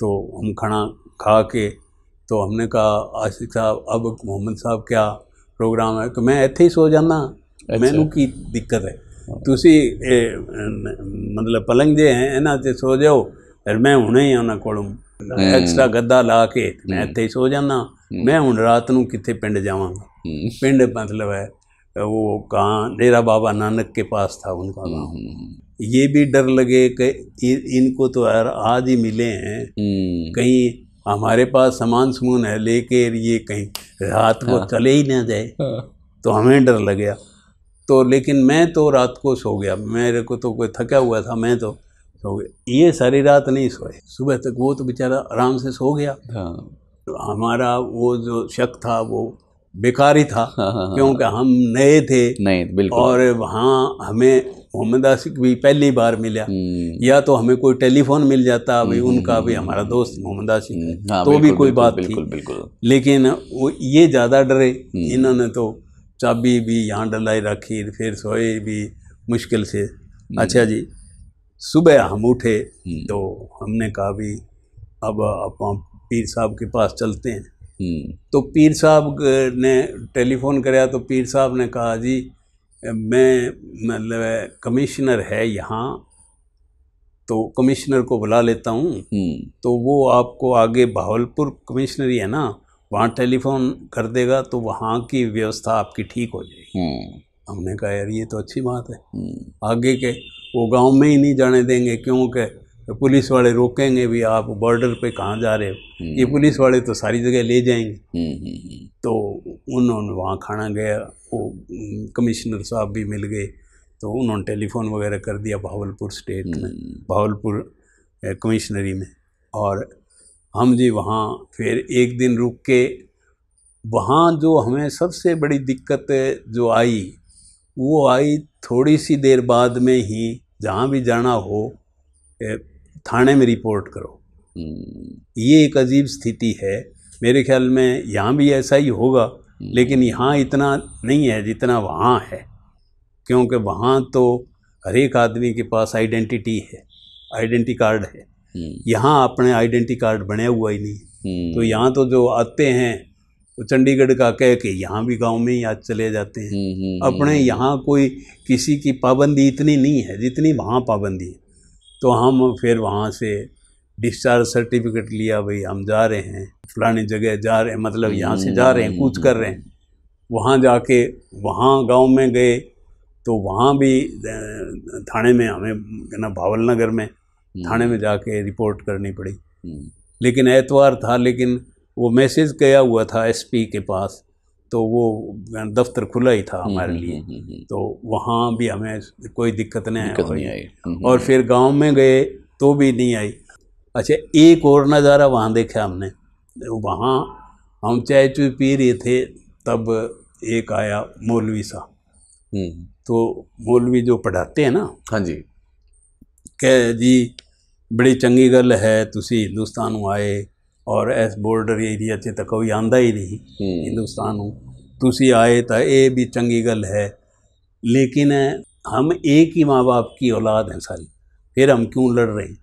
तो हम खाना खा के तो हमने कहा आशिक साहब अब मोहम्मद साहब क्या ਪ੍ਰੋਗਰਾਮ ਹੈ ਕਿ ਮੈਂ ਇੱਥੇ ਹੀ ਸੋ ਜਾਣਾ ਮੈਨੂੰ ਕੀ ਦਿੱਕਤ ਹੈ ਤੁਸੀਂ ਇਹ ਮਤਲਬ ਪਲੰਗ ਜੇ ਹੈ ਇਹਨਾਂ ਤੇ ਸੋ ਜਾਓ ਫਿਰ ਮੈਂ ਹੁਣੇ ਹੀ ਉਹਨਾਂ ਕੋਲੋਂ ਐਕਸਟਰਾ ਗੱਦਾ ਲਾ ਕੇ ਮੈਂ ਇੱਥੇ ਹੀ ਸੋ ਜਾਣਾ ਮੈਂ ਹੁਣ ਰਾਤ ਨੂੰ ਕਿੱਥੇ ਪਿੰਡ ਜਾਵਾਂਗਾ ਪਿੰਡ ਮਤਲਬ ਹੈ वो कहाँ डेरा बाबा नानक के पास था उनका हम्म, गाँव हम्म, हम्म। ये भी डर लगे कि इनको तो यार आज ही मिले हैं कहीं हमारे पास सामान समून है लेके ये कहीं रात को हाँ। चले ही ना जाए हाँ। तो हमें डर लग गया तो लेकिन मैं तो रात को सो गया मेरे को तो कोई थका हुआ था मैं तो सो गया ये सारी रात नहीं सोए सुबह तक वो तो बेचारा आराम से सो गया हाँ। तो हमारा वो जो शक था वो बेकार ही था हाँ, हाँ, हाँ, क्योंकि हम नए थे नहीं बिल्कुल और वहाँ हमें मोहम्मद आसिक भी पहली बार मिला हम्म। या तो हमें कोई टेलीफोन मिल जाता भाई हम्म, उनका हम्म, भी हमारा दोस्त मोहम्मद आसिक हाँ, तो भी कोई बात बिल्कुल बिल्कुल लेकिन वो ये ज़्यादा डरे इन्होंने तो चाबी भी यहाँ डलाई रखी फिर सोए भी मुश्किल से अच्छा जी सुबह हम उठे तो हमने कहा भी अब आप पीर साहब के पास चलते हैं हम्म। तो पीर साहब ने टेलीफोन कराया तो पीर साहब ने कहा जी मैं मतलब कमिश्नर है यहाँ तो कमिश्नर को बुला लेता हूँ हम्म। तो वो आपको आगे भावलपुर कमिश्नरी है ना वहाँ टेलीफोन कर देगा तो वहाँ की व्यवस्था आपकी ठीक हो जाएगी हम्म। हमने कहा यार ये तो अच्छी बात है आगे के वो गांव में ही नहीं जाने देंगे क्योंकि पुलिस वाले रोकेंगे भी आप बॉर्डर पे कहाँ जा रहे हो हम्म। ये पुलिस वाले तो सारी जगह ले जाएंगे हम्म, हम्म, तो उन्होंने वहाँ खाना गया वो कमिश्नर साहब भी मिल गए तो उन्होंने टेलीफोन वगैरह कर दिया भावलपुर स्टेट में भावलपुर कमिश्नरी में और हम जी वहाँ फिर एक दिन रुक के वहाँ जो हमें सबसे बड़ी दिक्कत जो आई वो आई थोड़ी सी देर बाद में ही जहाँ भी जाना हो थाने में रिपोर्ट करो हम्म। ये एक अजीब स्थिति है मेरे ख्याल में यहाँ भी ऐसा ही होगा हम्म। लेकिन यहाँ इतना नहीं है जितना वहाँ है क्योंकि वहाँ तो हर एक आदमी के पास आइडेंटिटी है आइडेंटी कार्ड है हम्म। यहाँ अपने आइडेंटी कार्ड बने हुआ ही नहीं तो यहाँ तो जो आते हैं वो चंडीगढ़ का कह के यहाँ भी गांव में ही आज चले जाते हैं अपने यहाँ कोई किसी की पाबंदी इतनी नहीं है जितनी वहाँ पाबंदी है तो हम फिर वहाँ से डिस्चार्ज सर्टिफिकेट लिया भाई हम जा रहे हैं फलानी जगह जा रहे हैं मतलब यहाँ से जा रहे हैं कूच कर रहे हैं वहाँ जाके वहाँ गांव में गए तो वहाँ भी थाने में हमें ना भावल नगर में हम्म। थाने में जाके रिपोर्ट करनी पड़ी हम्म। लेकिन एतवार था लेकिन वो मैसेज गया हुआ था एसपी के पास तो वो दफ्तर खुला ही था हम्म, हमारे हम्म, लिए हम्म, तो वहाँ भी हमें कोई दिक्कत नहीं, आई नहीं आई और फिर गांव में गए तो भी नहीं आई अच्छा एक और नज़ारा वहाँ देखा हमने वहाँ हम चाय चू पी रहे थे तब एक आया मौलवी सा तो मौलवी जो पढ़ाते हैं ना हाँ जी कह जी बड़ी चंगी गल है तुम हिंदुस्तान आए और इस बॉर्डर एरिया से तो कोई आंदा ही नहीं हम्म। हिंदुस्तान तुसी आए तो ये भी चंगी गल है लेकिन हम एक ही माँ बाप की औलाद हैं सारी फिर हम क्यों लड़ रहे हैं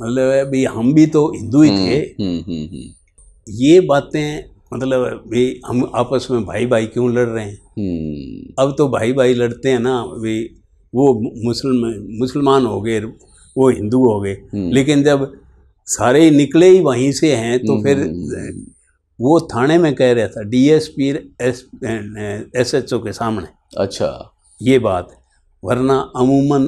मतलब भाई हम भी तो हिंदू ही थे हुँ, हुँ, हुँ. ये बातें मतलब भाई हम आपस में भाई भाई क्यों लड़ रहे हैं हम्म। अब तो भाई भाई लड़ते हैं ना भाई वो मुसलमान मुसलमान हो गए वो हिंदू हो गए हम्म। लेकिन जब सारे निकले ही वहीं से हैं तो फिर हम्म। वो थाने में कह रहा था डीएसपी एस एसएचओ के सामने अच्छा ये बात वरना अमूमन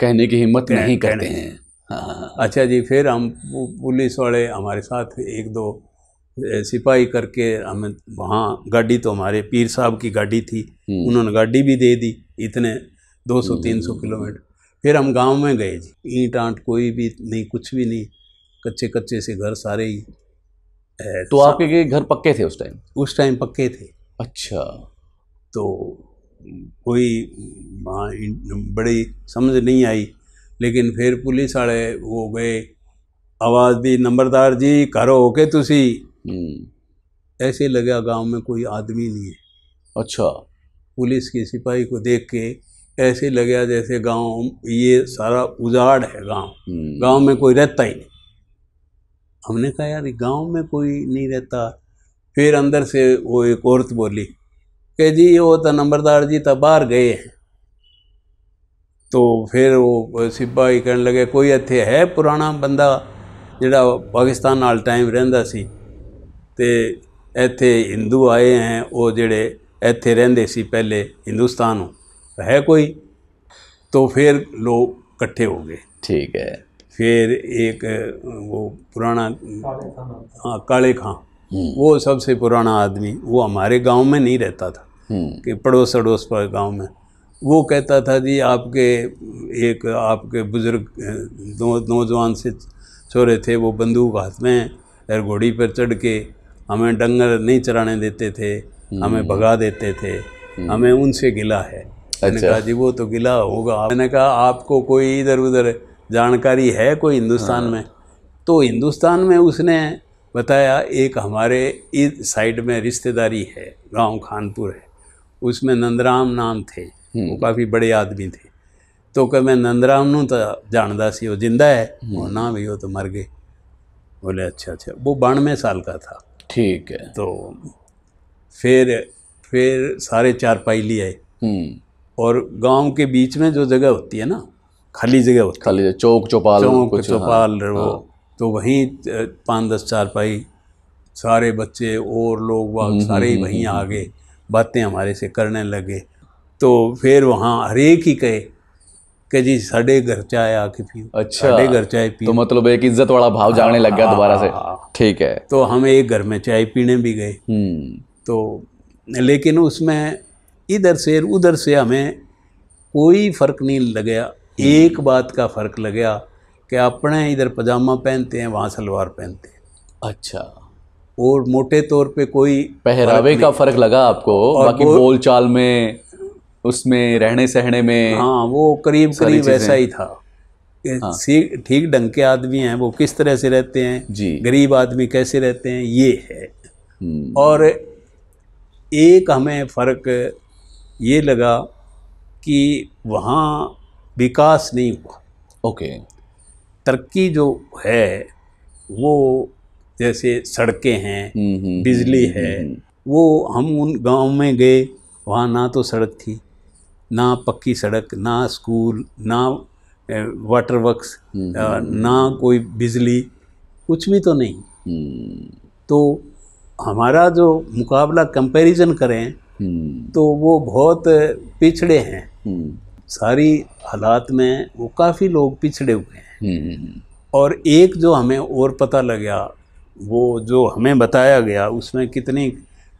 कहने की हिम्मत नहीं कहते हैं हाँ, हाँ, हाँ। अच्छा जी फिर हम पुलिस वाले हमारे साथ एक दो सिपाही करके हमें वहाँ गाड़ी तो हमारे पीर साहब की गाड़ी थी हम्म। उन्होंने गाड़ी भी दे दी इतने 200-300 हम्म। किलोमीटर फिर हम गांव में गए जी ईंट आंट कोई भी नहीं कुछ भी नहीं कच्चे कच्चे से घर सारे ही तो आपके घर पक्के थे उस टाइम उस टाइम पक्के थे अच्छा तो कोई बड़ी समझ नहीं आई लेकिन फिर पुलिस वाले वो गए आवाज़ दी नंबरदार जी करो ओके तुसी हम्म। ऐसे लगा गांव में कोई आदमी नहीं है अच्छा पुलिस के सिपाही को देख के ऐसे लगा जैसे गांव ये सारा उजाड़ है गांव हम्म। गांव में कोई रहता ही नहीं हमने कहा यार गांव में कोई नहीं रहता फिर अंदर से वो एक औरत बोली कि जी वो तो नंबरदार जी तो बाहर गए हैं तो फिर वो ਸਿਪਾਹੀ ਕਹਿਣ ਲੱਗੇ ਕੋਈ ਇੱਥੇ ਹੈ ਪੁਰਾਣਾ ਬੰਦਾ ਜਿਹੜਾ ਪਾਕਿਸਤਾਨ ਨਾਲ ਟਾਈਮ ਰਹਿੰਦਾ ਸੀ ਤੇ ਇੱਥੇ ਹਿੰਦੂ ਆਏ ਹੈ ਉਹ ਜਿਹੜੇ ਇੱਥੇ ਰਹਿੰਦੇ ਸੀ ਪਹਿਲੇ ਹਿੰਦੁਸਤਾਨ ਨੂੰ तो फिर लोग कट्ठे हो गए ठीक है फिर एक वो पुराना हाँ काले खां हम्म। वो सबसे पुराना आदमी वो हमारे गांव में नहीं रहता था हम्म। कि पड़ोस अड़ोस पर गांव में वो कहता था जी आपके एक आपके बुज़ुर्ग दो नौजवान से छोरे थे वो बंदूक हाथ में फिर घोड़ी पर चढ़ के हमें डंगर नहीं चराने देते थे हमें हम्म। भगा देते थे हमें उनसे गिला है अच्छा। कहा जी वो तो गिला होगा मैंने कहा आपको कोई इधर उधर जानकारी है कोई हिंदुस्तान हाँ। में तो हिंदुस्तान में उसने बताया एक हमारे इस साइड में रिश्तेदारी है गांव खानपुर है उसमें नंदराम नाम थे हम्म। वो काफ़ी बड़े आदमी थे तो कह मैं नंदराम नू तो जानता सी वो जिंदा है हम्म। वो ना भी हो तो मर गए बोले अच्छा अच्छा वो बानवे साल का था ठीक है तो फिर फिर सारे चारपाई ले आए हम्म। और गांव के बीच में जो जगह होती है ना खाली जगह होती खाली चौक चौपाल चौक हाँ। चौपाल हाँ, वो तो वहीं पाँच दस चार पाई सारे बच्चे और लोग वह हम्म, सारे ही हम्म, वहीं हम्म, आ गए बातें हमारे से करने लगे तो फिर वहाँ हरेक ही कहे कि जी साढ़े घर चाय आके पी अच्छा साढ़े घर चाय पी तो मतलब एक इज्जत वाला भाव जागने लग गया हाँ। दोबारा से ठीक है तो हम एक घर में चाय पीने भी गए तो लेकिन उसमें इधर से उधर से हमें कोई फर्क नहीं गया एक बात का फ़र्क लग गया कि अपने इधर पजामा पहनते हैं वहाँ सलवार पहनते हैं अच्छा और मोटे तौर पे कोई पहरावे का फ़र्क लगा आपको बाकी बोल चाल में उसमें रहने सहने में हाँ वो करीब करीब वैसा ही था हाँ। ठीक ढंग के आदमी हैं वो किस तरह से रहते हैं जी गरीब आदमी कैसे रहते हैं ये है हम्म। और एक हमें फ़र्क ये लगा कि वहाँ विकास नहीं हुआ ओके तरक्की जो है वो जैसे सड़कें हैं हम्म, हम्म, हम्म, बिजली है वो हम उन गांव में गए वहाँ ना तो सड़क थी ना पक्की सड़क ना स्कूल ना वाटर वर्क्स ना कोई बिजली कुछ भी तो नहीं तो हमारा जो मुकाबला कंपैरिजन करें तो वो बहुत पिछड़े हैं सारी हालात में वो काफ़ी लोग पिछड़े हुए हैं हम्म, हम्म, हम्म। और एक जो हमें और पता लगा वो जो हमें बताया गया उसमें कितनी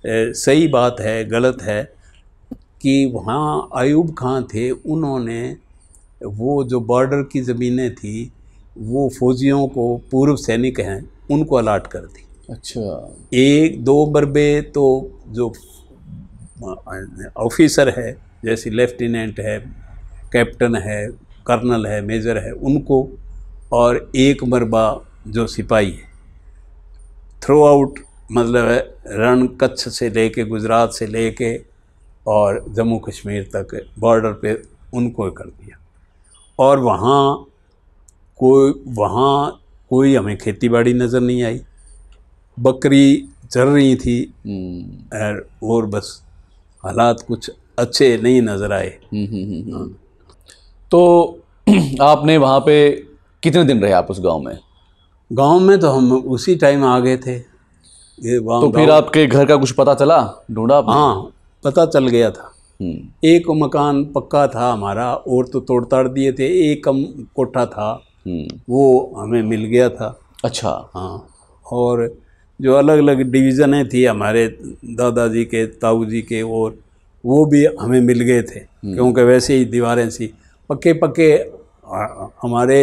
सही बात है गलत है कि वहाँ आयूब खां थे उन्होंने वो जो बॉर्डर की ज़मीनें थी वो फौजियों को पूर्व सैनिक हैं उनको अलाट कर दी अच्छा एक दो बरबे तो जो ऑफिसर है जैसे लेफ्टिनेंट है कैप्टन है कर्नल है मेजर है उनको और एक मरबा जो सिपाही है थ्रू आउट मतलब है रण कच्छ से लेके गुजरात से लेके और जम्मू कश्मीर तक बॉर्डर पे उनको कर दिया और वहाँ कोई वहाँ कोई हमें खेती बाड़ी नज़र नहीं आई बकरी चल रही थी हम्म। और बस हालात कुछ अच्छे नहीं नज़र आए हम्म, हम्म, हाँ। तो आपने वहाँ पे कितने दिन रहे आप उस गांव में गांव में तो हम उसी टाइम आ गए थे ये तो फिर आपके घर का कुछ पता चला ढूंढा हाँ पता चल गया था हम्म। एक मकान पक्का था हमारा और तो तोड़ताड़ दिए थे एक कम कोठा था हम्म। वो हमें मिल गया था अच्छा हाँ और जो अलग अलग डिवीज़नें थी हमारे दादाजी के ताऊ जी के और वो भी हमें मिल गए थे हम्म। क्योंकि वैसे ही दीवारें सी पक्के पक्के हमारे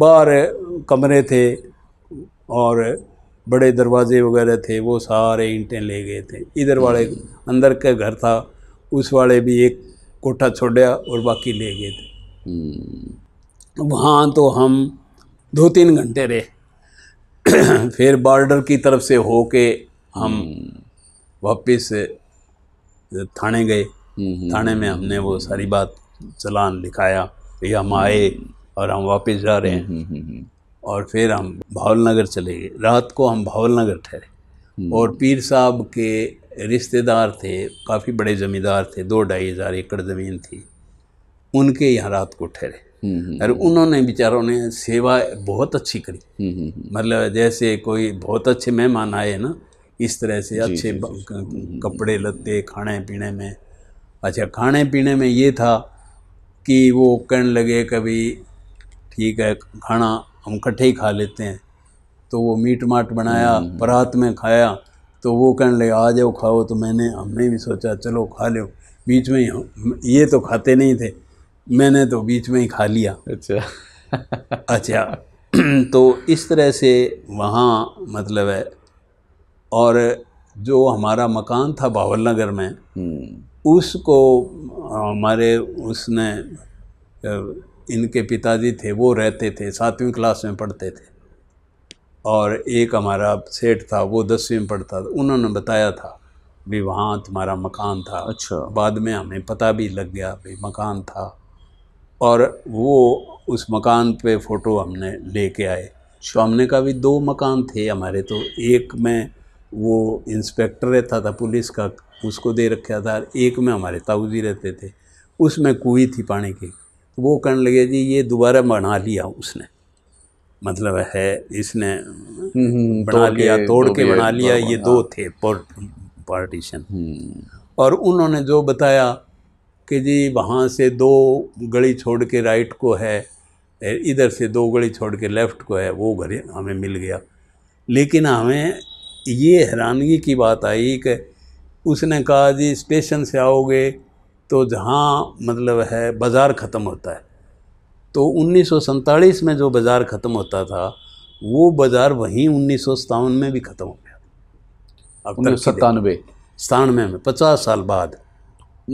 बाहर कमरे थे और बड़े दरवाजे वगैरह थे वो सारे ईंटें ले गए थे इधर वाले हम्म। अंदर का घर था उस वाले भी एक कोठा छोड़ा और बाकी ले गए थे हम्म। वहाँ तो हम दो तीन घंटे रहे फिर बॉर्डर की तरफ से हो के हम हम्म। वापस थाने गए थाने में हमने वो सारी बात चलान लिखाया कि हम आए हम्म। और हम वापस जा रहे हैं हम्म, हम्म, और फिर हम भावलनगर चले गए रात को हम भावलनगर ठहरे और पीर साहब के रिश्तेदार थे काफ़ी बड़े ज़मींदार थे दो ढाई हज़ार एकड़ ज़मीन थी उनके यहाँ रात को ठहरे और उन्होंने बेचारों ने सेवा बहुत अच्छी करी मतलब जैसे कोई बहुत अच्छे मेहमान आए ना इस तरह से अच्छे कपड़े लत्ते खाने पीने में अच्छा खाने पीने में ये था कि वो कहने लगे कभी ठीक है खाना हम इकट्ठे ही खा लेते हैं तो वो मीट माट बनाया हम्म। परात में खाया तो वो कहने लगे आ जाओ खाओ तो मैंने हमने भी सोचा चलो खा लो बीच में ही ये तो खाते नहीं थे मैंने तो बीच में ही खा लिया अच्छा अच्छा तो इस तरह से वहाँ मतलब है और जो हमारा मकान था बावल नगर में हम्म। उसको हमारे उसने इनके पिताजी थे वो रहते थे सातवीं क्लास में पढ़ते थे और एक हमारा सेठ था वो दसवीं में पढ़ता था उन्होंने बताया था भी वहाँ तुम्हारा मकान था अच्छा बाद में हमें पता भी लग गया भी मकान था और वो उस मकान पे फ़ोटो हमने लेके आए तो हमने कहा भी दो मकान थे हमारे तो एक में वो इंस्पेक्टर रहता था, था पुलिस का उसको दे रखा था एक में हमारे ताऊ जी रहते थे उसमें कुई थी पानी की तो वो कहने लगे जी ये दोबारा बना लिया उसने मतलब है इसने हम्म, हम्म, बना लिया तोड़ के बना लिया ये दो हाँ। थे पार्टीशन हम्म। और उन्होंने जो बताया कि जी वहाँ से दो गली छोड़ के राइट को है इधर से दो गली छोड़ के लेफ़्ट को है वो घर हमें मिल गया लेकिन हमें ये हैरानगी की बात आई कि उसने कहा जी स्टेशन से आओगे तो जहाँ मतलब है बाज़ार ख़त्म होता है तो उन्नीस में जो बाज़ार ख़त्म होता था वो बाज़ार वहीं उन्नीस में भी ख़त्म हो गया उन्नीस तक सत्तानवे सतानवे में पचास साल बाद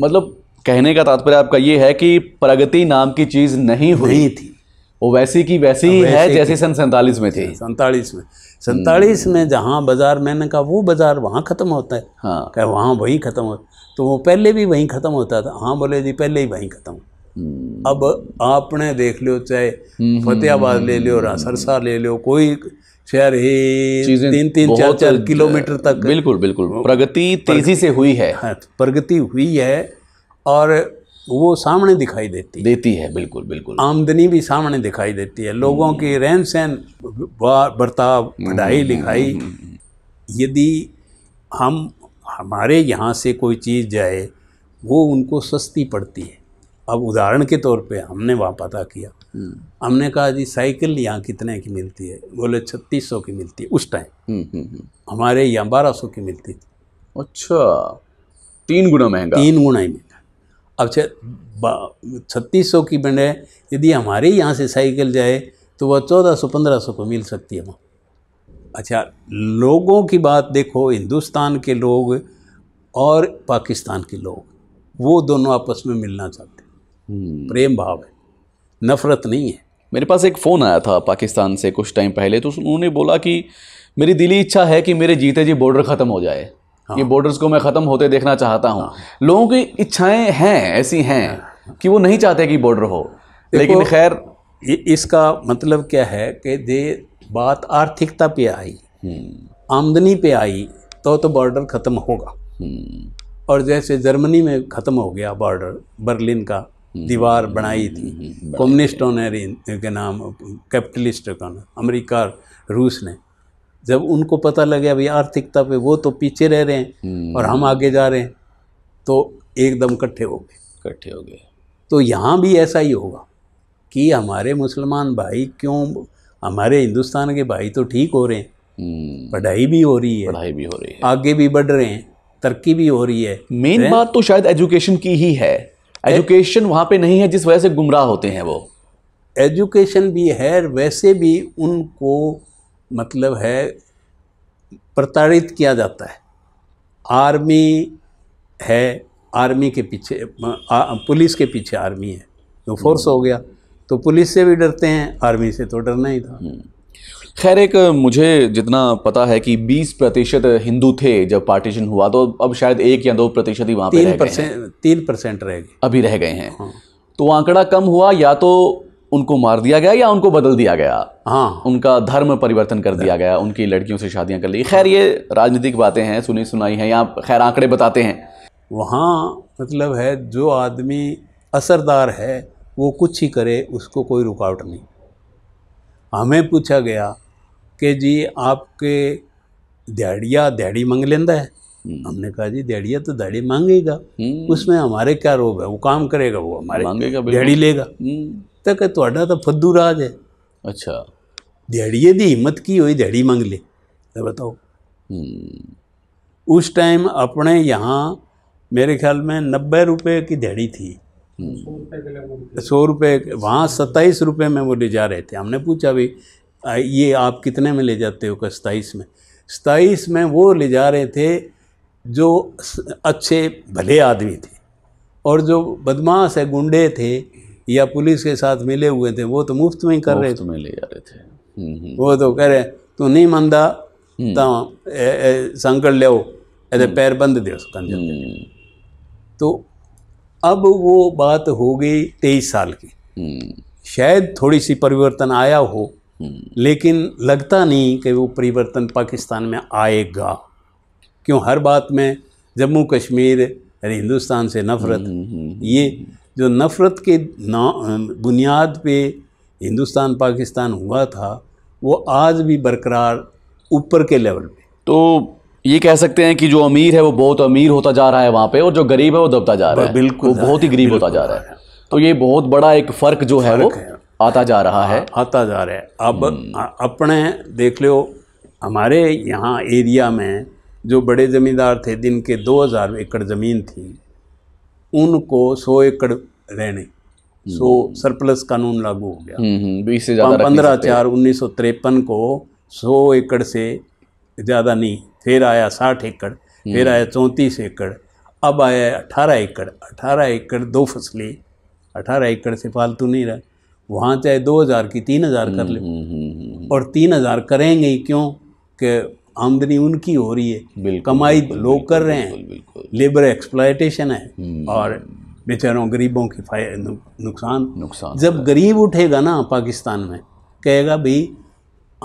मतलब कहने का तात्पर्य आपका ये है कि प्रगति नाम की चीज़ नहीं हुई नहीं थी वो वैसी की वैसी ही है जैसे सन सैंतालीस में थी सैंतालीस में हम्म। सैंतालीस में जहाँ बाज़ार मैंने कहा वो बाज़ार वहाँ ख़त्म होता है हाँ वहाँ वही ख़त्म हो तो वो पहले भी वहीं ख़त्म होता था हाँ बोले जी पहले ही वहीं ख़त्म हम्म। अब आपने देख लियो चाहे हम्म, फतेहाबाद ले लियो सरसा ले लियो कोई शहर ही तीन तीन चार चार किलोमीटर तक बिल्कुल बिल्कुल प्रगति तेज़ी से हुई है हाँ, प्रगति हुई है और वो सामने दिखाई देती देती है बिल्कुल बिल्कुल आमदनी भी सामने दिखाई देती है लोगों हम्म। की रहन सहन बर्ताव हम्म, पढ़ाई हम्म, लिखाई यदि हम हमारे यहाँ से कोई चीज़ जाए वो उनको सस्ती पड़ती है अब उदाहरण के तौर पे हमने वहाँ पता किया हमने कहा जी साइकिल यहाँ कितने की मिलती है बोले छत्तीस सौ की मिलती है उस टाइम हमारे यहाँ बारह सौ की मिलती थी अच्छा तीन गुना महंगा तीन गुना ही मिलती अब छत्तीस सौ की बने यदि हमारे यहाँ से साइकिल जाए तो वह चौदह सौ पंद्रह सौ को मिल सकती है वहाँ अच्छा लोगों की बात देखो हिंदुस्तान के लोग और पाकिस्तान के लोग वो दोनों आपस में मिलना चाहते हैं हम्म। प्रेम भाव है नफ़रत नहीं है मेरे पास एक फ़ोन आया था पाकिस्तान से कुछ टाइम पहले तो उन्होंने बोला कि मेरी दिली इच्छा है कि मेरे जीते जी बॉर्डर ख़त्म हो जाए हाँ। ये बॉर्डर्स को मैं ख़त्म होते देखना चाहता हूँ हाँ। लोगों की इच्छाएं हैं ऐसी हैं कि वो नहीं चाहते कि बॉर्डर हो लेकिन खैर इसका मतलब क्या है कि दे बात आर्थिकता पे आई हम्म। आमदनी पे आई तो तो बॉर्डर ख़त्म होगा हम्म। और जैसे जर्मनी में ख़त्म हो गया बॉर्डर बर्लिन का हम्म। दीवार बनाई थी कम्युनिस्टों ने के नाम कैपिटलिस्ट का अमरीका रूस ने जब उनको पता लगे अभी आर्थिकता पे वो तो पीछे रह रहे हैं हम्म। और हम आगे जा रहे हैं तो एकदम इकट्ठे हो गए इकट्ठे हो गए तो यहाँ भी ऐसा ही होगा कि हमारे मुसलमान भाई क्यों हमारे हिंदुस्तान के भाई तो ठीक हो रहे हैं हम्म। पढ़ाई भी हो रही है पढ़ाई भी हो रही है आगे भी बढ़ रहे हैं तरक्की भी हो रही है मेन बात तो शायद एजुकेशन की ही है एजुकेशन वहाँ पे नहीं है जिस वजह से गुमराह होते हैं वो एजुकेशन भी है वैसे भी उनको मतलब है प्रताड़ित किया जाता है आर्मी है आर्मी के पीछे आ, पुलिस के पीछे आर्मी है तो फोर्स हो गया तो पुलिस से भी डरते हैं आर्मी से तो डरना ही था हम्म। खैर एक मुझे जितना पता है कि 20 प्रतिशत हिंदू थे जब पार्टीशन हुआ तो अब शायद एक या दो प्रतिशत ही वहाँ पे परसेंट तीन परसेंट रह गए अभी रह गए हैं हाँ। तो आंकड़ा कम हुआ या तो उनको मार दिया गया या उनको बदल दिया गया हाँ उनका धर्म परिवर्तन कर दिया गया उनकी लड़कियों से शादियां कर ली खैर ये राजनीतिक बातें हैं सुनी सुनाई हैं या खैर आंकड़े बताते हैं वहाँ मतलब है जो आदमी असरदार है वो कुछ ही करे उसको कोई रुकावट नहीं हमें पूछा गया कि जी आपके दहाड़िया दहाड़ी मांग लेंदा है हम्म। हमने कहा जी दहाड़िया तो दहाड़ी मांगेगा हम्म। उसमें हमारे क्या रोब है वो काम करेगा वो हमारे दहाड़ी लेगा हम्म। ਤਾਂ ਕਿ ਤੁਹਾਡਾ ਤਾਂ ਫੱਦੂ ਰਾਜ ਹੈ ਅੱਛਾ ਦਿਹਾੜੀਏ ਦੀ ਹਿੰਮਤ ਕੀ ਹੋਈ ਦਿਹਾੜੀ ਮੰਗ तो बताओ हम्म। उस टाइम अपने यहाँ मेरे ख्याल में नब्बे रुपये की दिहाड़ी थी हम्म। सौ रुपये वहाँ सत्ताईस रुपये में वो ले जा रहे थे हमने पूछा भी ये आप कितने में ले जाते हो क्या सताईस में सताईस में वो ले जा रहे थे जो अच्छे भले आदमी थे और जो बदमाश है गुंडे थे या पुलिस के साथ मिले हुए थे वो तो मुफ्त में ही कर रहे थे में ले जा रहे थे हम्म, हम्म। वो तो कह रहे तू नहीं मंदा हम्म। तो संकट लो ऐसे पैर बंद दे तो अब वो बात हो गई तेईस साल की शायद थोड़ी सी परिवर्तन आया हो लेकिन लगता नहीं कि वो परिवर्तन पाकिस्तान में आएगा क्यों हर बात में जम्मू कश्मीर अरे हिंदुस्तान से नफरत ये जो नफ़रत के ना बुनियाद पे हिंदुस्तान पाकिस्तान हुआ था वो आज भी बरकरार ऊपर के लेवल पे तो ये कह सकते हैं कि जो अमीर है वो बहुत अमीर होता जा रहा है वहाँ पे और जो गरीब है वो दबता जा रहा है बिल्कुल वो बहुत ही गरीब होता जा रहा है तो ये बहुत बड़ा एक फ़र्क जो है वो आता जा रहा है आता जा रहा है हाँ, अब हम्म। अपने देख लो हमारे यहाँ एरिया में जो बड़े ज़मींदार थे दिन के हज़ार एकड़ ज़मीन थी उनको सौ एकड़ रहने हम्म। सो सरप्लस कानून लागू हो गया हम्म, हम्म, बीस पंद्रह चार उन्नीस सौ तिरपन को सौ एकड़ से ज़्यादा नहीं फिर आया साठ एकड़ फिर आया चौंतीस एकड़ अब आया अठारह एकड़ अठारह एकड़ दो फसलें अठारह एकड़ से फालतू नहीं रहा वहाँ चाहे दो हज़ार की तीन हज़ार कर ले और तीन हज़ार करेंगे ही क्यों कि आमदनी उनकी हो रही है कमाई लोग कर रहे हैं लेबर एक्सप्लाइटेशन है हम्म। और बेचारों गरीबों की नुकसान नुकसान जब तो गरीब उठेगा ना पाकिस्तान में कहेगा भाई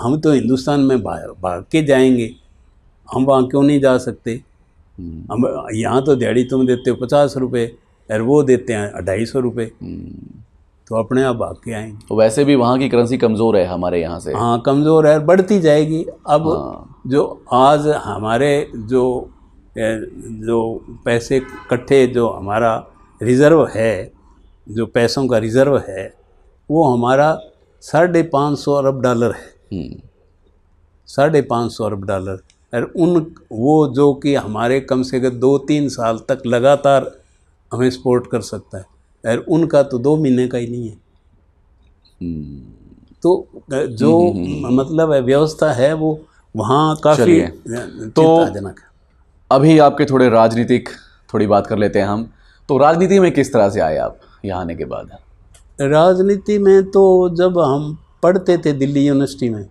हम तो हिंदुस्तान में भाग के जाएंगे हम वहाँ क्यों नहीं जा सकते हम्म। हम यहाँ तो दिहाड़ी तुम देते हो पचास रुपये और वो देते हैं ढाई सौ रुपये हम्म। तो अपने आप भाग के आएंगे तो वैसे भी वहाँ की करेंसी कमज़ोर है हमारे यहाँ से हाँ कमज़ोर है बढ़ती जाएगी अब हाँ। जो आज हमारे जो जो पैसे इकट्ठे जो हमारा रिज़र्व है जो पैसों का रिज़र्व है वो हमारा साढ़े पाँच सौ अरब डॉलर है हम्म। साढ़े पाँच सौ अरब डॉलर और उन वो जो कि हमारे कम से कम दो तीन साल तक लगातार हमें सपोर्ट कर सकता है और उनका तो दो महीने का ही नहीं है हम्म। तो जो हम्म, हम्म, मतलब है व्यवस्था है वो वहाँ काफ़ी तो अभी आपके थोड़े राजनीतिक थोड़ी बात कर लेते हैं हम तो राजनीति में किस तरह से आए आप यहाँ आने के बाद राजनीति में तो जब हम पढ़ते थे दिल्ली यूनिवर्सिटी में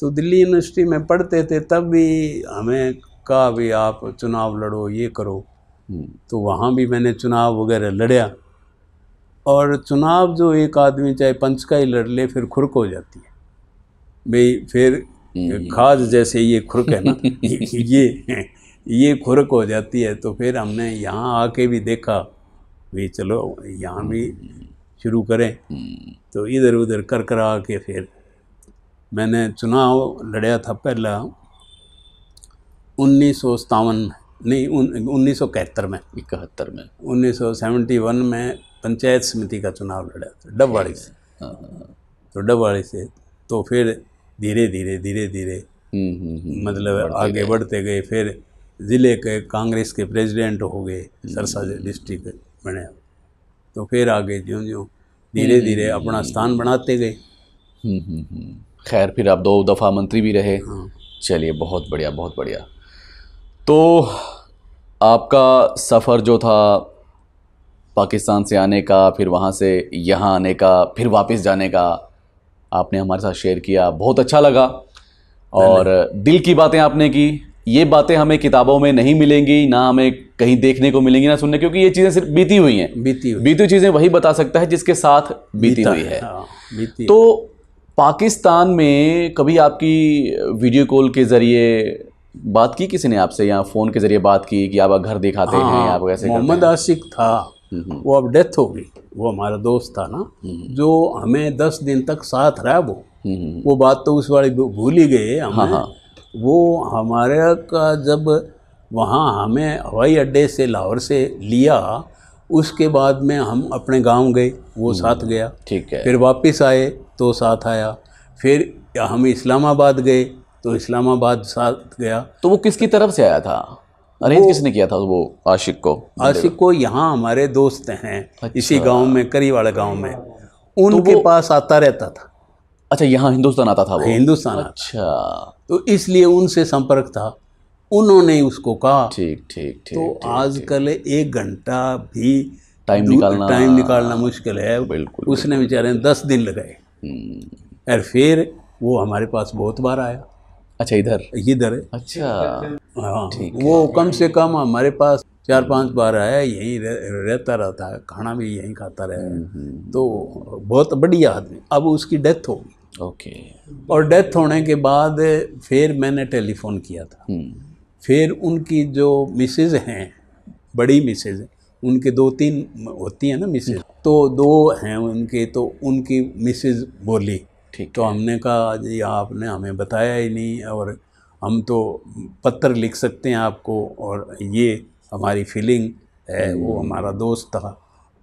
तो दिल्ली यूनिवर्सिटी में पढ़ते थे तब भी हमें कहा भी आप चुनाव लड़ो ये करो तो वहाँ भी मैंने चुनाव वगैरह लड़या और चुनाव जो एक आदमी चाहे पंच का ही लड़ ले फिर खुरक हो जाती है भाई फिर हम्म। खाद जैसे ये खुरक है ना ये ये खुरक हो जाती है तो फिर हमने यहाँ आके भी देखा भाई चलो यहाँ भी हम्म। शुरू करें हम्म। तो इधर उधर कर करा के फिर मैंने चुनाव लड़ा था पहला उन्नीस सौ सतावन में नहीं उन उन्नीस में इकहत्तर में वन में पंचायत समिति का चुनाव लड़ा था डबवाड़ी से हाँ, हाँ, हाँ। तो डबवाड़ी से तो फिर धीरे धीरे धीरे धीरे हम्म, हम्म, हम्म, मतलब बढ़ते आगे बढ़ते गए फिर ज़िले के कांग्रेस के प्रेसिडेंट हो गए सरसा डिस्ट्रिक्ट बने तो फिर आगे ज्यों ज्यों धीरे धीरे अपना स्थान बनाते गए खैर फिर आप दो दफ़ा मंत्री भी रहे चलिए बहुत बढ़िया बहुत बढ़िया तो आपका सफ़र जो था पाकिस्तान से आने का फिर वहाँ से यहाँ आने का फिर वापस जाने का आपने हमारे साथ शेयर किया बहुत अच्छा लगा और दिल की बातें आपने की ये बातें हमें किताबों में नहीं मिलेंगी ना हमें कहीं देखने को मिलेंगी ना सुनने क्योंकि ये चीज़ें सिर्फ बीती हुई हैं बीती हुई बीती चीज़ें वही बता सकता है जिसके साथ बीती हुई है हाँ, बीती तो पाकिस्तान में कभी आपकी वीडियो कॉल के ज़रिए बात की किसी ने आपसे या फ़ोन के ज़रिए बात की कि आप घर दिखाते हाँ, हैं आप कैसे मोहम्मद आशिक था वो अब डेथ हो गई वो हमारा दोस्त था ना जो हमें दस दिन तक साथ रहा वो वो बात तो उस वाली भूल ही गए हाँ, हाँ। वो हमारे का जब वहाँ हमें हवाई अड्डे से लाहौर से लिया उसके बाद में हम अपने गांव गए वो साथ गया ठीक है फिर वापस आए तो साथ आया फिर हम इस्लामाबाद गए तो इस्लामाबाद साथ गया तो वो किसकी तरफ से आया था अरेंज किसने किया था वो आशिक को आशिक को यहाँ हमारे दोस्त हैं अच्छा। इसी गांव में करीवाड़ा गांव में उनके तो पास आता रहता था अच्छा यहाँ हिंदुस्तान आता था वो हिंदुस्तान अच्छा तो इसलिए उनसे संपर्क था उन्होंने उसको कहा ठीक ठीक तो ठीक तो आजकल एक घंटा भी टाइम निकालना टाइम निकालना मुश्किल है बिल्कुल उसने बेचारे दस दिन लगाए हम्म। और फिर वो हमारे पास बहुत बार आया अच्छा इधर इधर है अच्छा हाँ वो कम से कम हमारे पास चार पांच बार आया यहीं रह, रहता रहता है खाना भी यहीं खाता रहे हम्म, हम्म। तो बहुत बढ़िया आदमी अब उसकी डेथ होगी ओके और डेथ होने के बाद फिर मैंने टेलीफोन किया था हम्म। फिर उनकी जो मिसेज हैं बड़ी मिसेज उनके दो तीन होती हैं ना मिसेज तो दो हैं उनके तो उनकी मिसेज बोली ठीक तो हमने कहा जी आपने हमें बताया ही नहीं और हम तो पत्र लिख सकते हैं आपको और ये हमारी फीलिंग है वो हम्म। हमारा दोस्त था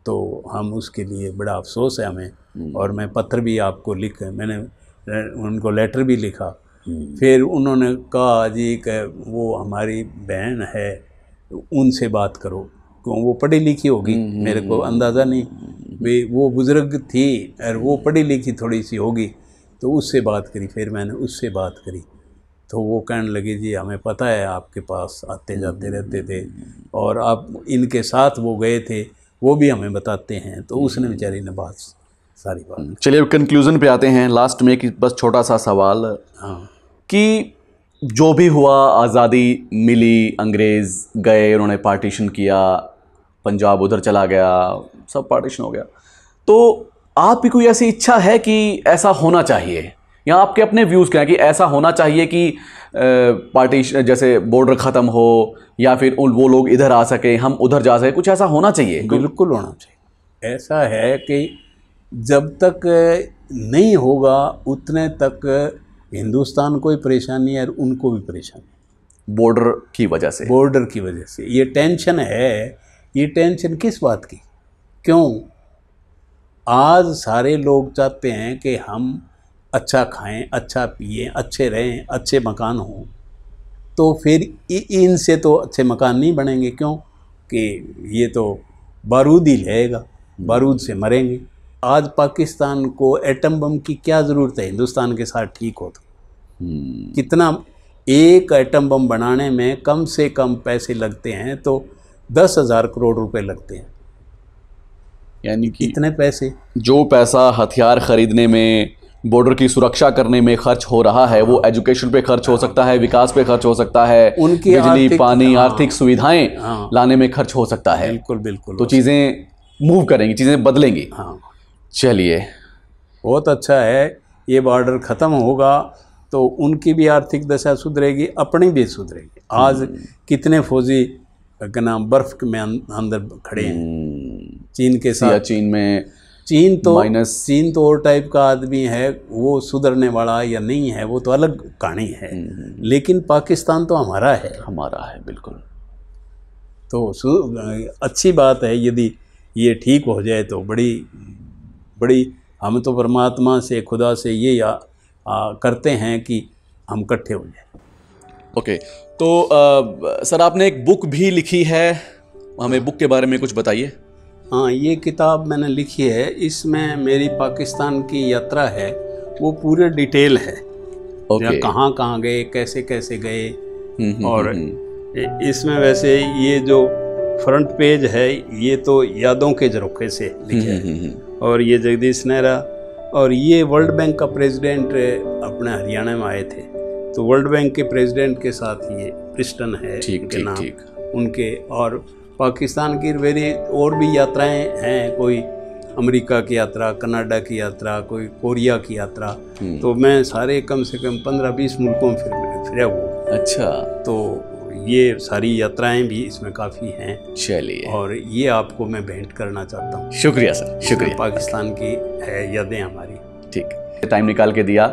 तो हम उसके लिए बड़ा अफसोस है हमें हम्म। और मैं पत्र भी आपको लिख मैंने उनको लेटर भी लिखा हम्म। फिर उन्होंने कहा जी कि वो हमारी बहन है उनसे बात करो क्यों वो पढ़ी लिखी होगी मेरे को अंदाज़ा नहीं भाई वो बुज़ुर्ग थी और वो पढ़ी लिखी थोड़ी सी होगी तो उससे बात करी फिर मैंने उससे बात करी तो वो कहने लगे जी हमें पता है आपके पास आते जाते रहते थे और आप इनके साथ वो गए थे वो भी हमें बताते हैं तो उसने बेचारी ने बात सारी बात चलिए कंक्लूज़न पे आते हैं लास्ट में कि बस छोटा सा सवाल हाँ कि जो भी हुआ आज़ादी मिली अंग्रेज़ गए उन्होंने पार्टीशन किया पंजाब उधर चला गया सब पार्टीशन हो गया तो आपकी कोई ऐसी इच्छा है कि ऐसा होना चाहिए या आपके अपने व्यूज़ क्या हैं कि ऐसा होना चाहिए कि पार्टी जैसे बॉर्डर ख़त्म हो या फिर वो लोग इधर आ सकें हम उधर जा सकें कुछ ऐसा होना चाहिए बिल्कुल होना चाहिए ऐसा है कि जब तक नहीं होगा उतने तक हिंदुस्तान को ही परेशानी है और उनको भी परेशानी बॉर्डर की वजह से बॉर्डर की वजह से ये टेंशन है ये टेंशन किस बात की क्यों आज सारे लोग चाहते हैं कि हम अच्छा खाएं अच्छा पिए अच्छे रहें अच्छे मकान हों तो फिर इनसे तो अच्छे मकान नहीं बनेंगे क्यों कि ये तो बारूद ही लेगा बारूद से मरेंगे आज पाकिस्तान को एटम बम की क्या ज़रूरत है हिंदुस्तान के साथ ठीक हो तो hmm. कितना एक एटम बम बनाने में कम से कम पैसे लगते हैं तो दस हज़ार करोड़ रुपए लगते हैं यानी कि इतने पैसे जो पैसा हथियार खरीदने में बॉर्डर की सुरक्षा करने में खर्च हो रहा है वो एजुकेशन पे खर्च हो सकता है विकास पे खर्च हो सकता है उनकी बिजली पानी हाँ। आर्थिक सुविधाएं हाँ। लाने में खर्च हो सकता है बिल्कुल बिल्कुल तो चीज़ें मूव करेंगी चीज़ें बदलेंगी हाँ चलिए बहुत अच्छा है ये बॉर्डर ख़त्म होगा तो उनकी भी आर्थिक दशा सुधरेगी अपनी भी सुधरेगी आज हम्म। कितने फौजी का नाम बर्फ में अं- अंदर खड़े हैं हम्म। चीन के साथ चीन में चीन तो माइनस चीन तो और टाइप का आदमी है वो सुधरने वाला या नहीं है वो तो अलग कहानी है हम्म, हम्म, हम्म। लेकिन पाकिस्तान तो हमारा है हमारा है बिल्कुल तो अच्छी बात है यदि ये ठीक हो जाए तो बड़ी बड़ी हम तो परमात्मा से खुदा से ये या, आ, करते हैं कि हम इकट्ठे हो जाए ओके तो आ, सर आपने एक बुक भी लिखी है हमें बुक के बारे में कुछ बताइए हाँ ये किताब मैंने लिखी है इसमें मेरी पाकिस्तान की यात्रा है वो पूरे डिटेल है okay. कहाँ कहाँ गए कैसे कैसे गए हम्म, हम्म, और हम्म, इसमें वैसे ये जो फ्रंट पेज है ये तो यादों के झरोखे से लिखे और ये जगदीश नेहरा और ये वर्ल्ड बैंक का प्रेसिडेंट अपने हरियाणा में आए थे तो वर्ल्ड बैंक के प्रेसिडेंट के साथ ये प्रिस्टन है ठीक, ठीक, नाम ठीक. उनके और पाकिस्तान की मेरी और भी यात्राएं हैं कोई अमेरिका की यात्रा कनाडा की यात्रा कोई कोरिया की यात्रा हम्म। तो मैं सारे कम से कम पंद्रह बीस मुल्कों में फिर फिरा हुआ अच्छा तो ये सारी यात्राएं भी इसमें काफ़ी हैं चलिए और ये आपको मैं भेंट करना चाहता हूँ शुक्रिया सर शुक्रिया पाकिस्तान की है यादें हमारी ठीक टाइम निकाल के दिया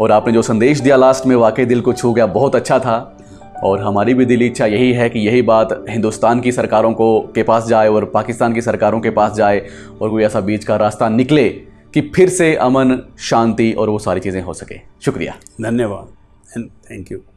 और आपने जो संदेश दिया लास्ट में वाकई दिल को छू गया बहुत अच्छा था और हमारी भी दिली इच्छा यही है कि यही बात हिंदुस्तान की सरकारों को के पास जाए और पाकिस्तान की सरकारों के पास जाए और कोई ऐसा बीच का रास्ता निकले कि फिर से अमन शांति और वो सारी चीज़ें हो सके शुक्रिया धन्यवाद एंड थैंक यू